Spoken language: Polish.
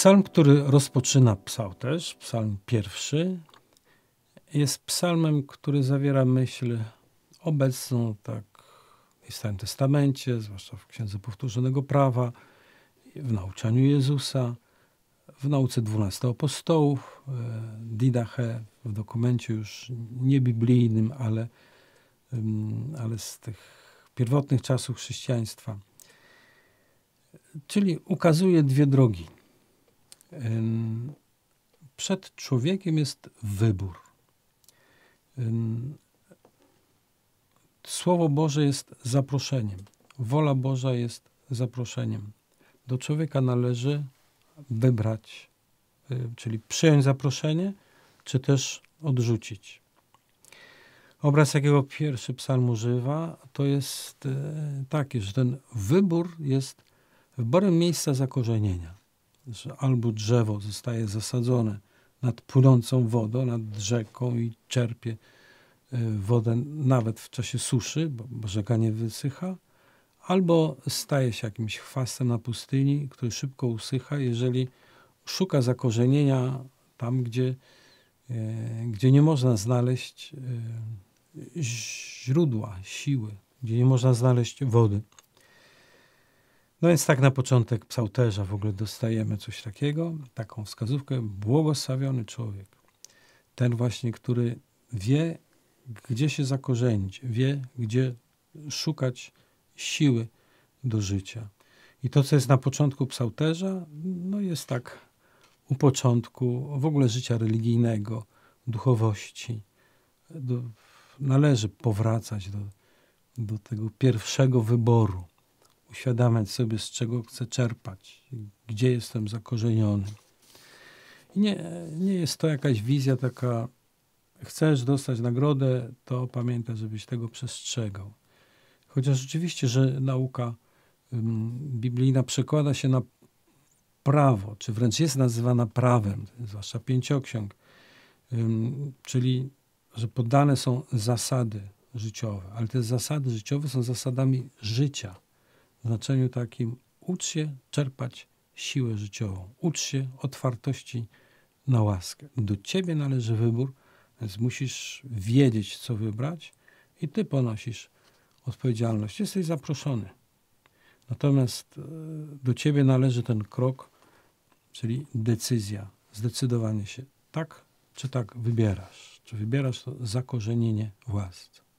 Psalm, który rozpoczyna też, psalm pierwszy, jest psalmem, który zawiera myśl obecną, tak w Starym Testamencie, zwłaszcza w Księdze Powtórzonego Prawa, w nauczaniu Jezusa, w nauce 12 apostołów, e, Didache, w dokumencie już niebiblijnym, ale, mm, ale z tych pierwotnych czasów chrześcijaństwa. Czyli ukazuje dwie drogi – przed człowiekiem jest wybór. Słowo Boże jest zaproszeniem. Wola Boża jest zaproszeniem. Do człowieka należy wybrać, y, czyli przyjąć zaproszenie, czy też odrzucić. Obraz, jakiego pierwszy psalm używa, to jest y, taki, że ten wybór jest wyborem miejsca zakorzenienia że albo drzewo zostaje zasadzone nad płynącą wodą, nad rzeką i czerpie y, wodę nawet w czasie suszy, bo rzeka nie wysycha, albo staje się jakimś chwastem na pustyni, który szybko usycha, jeżeli szuka zakorzenienia tam, gdzie, y, gdzie nie można znaleźć y, źródła, siły, gdzie nie można znaleźć wody. No więc tak na początek psałterza w ogóle dostajemy coś takiego, taką wskazówkę. Błogosławiony człowiek, ten właśnie, który wie, gdzie się zakorzenić, wie, gdzie szukać siły do życia. I to, co jest na początku psałterza, no jest tak u początku w ogóle życia religijnego, duchowości. Do, należy powracać do, do tego pierwszego wyboru uświadamiać sobie, z czego chcę czerpać, gdzie jestem zakorzeniony. I nie, nie jest to jakaś wizja taka, chcesz dostać nagrodę, to pamiętaj, żebyś tego przestrzegał. Chociaż rzeczywiście, że nauka biblijna przekłada się na prawo, czy wręcz jest nazywana prawem, zwłaszcza pięcioksiąg, czyli że poddane są zasady życiowe, ale te zasady życiowe są zasadami życia w znaczeniu takim ucz się czerpać siłę życiową, ucz się otwartości na łaskę. Do ciebie należy wybór, więc musisz wiedzieć, co wybrać i ty ponosisz odpowiedzialność. Jesteś zaproszony. Natomiast e, do ciebie należy ten krok, czyli decyzja, zdecydowanie się tak czy tak wybierasz. Czy wybierasz to zakorzenienie w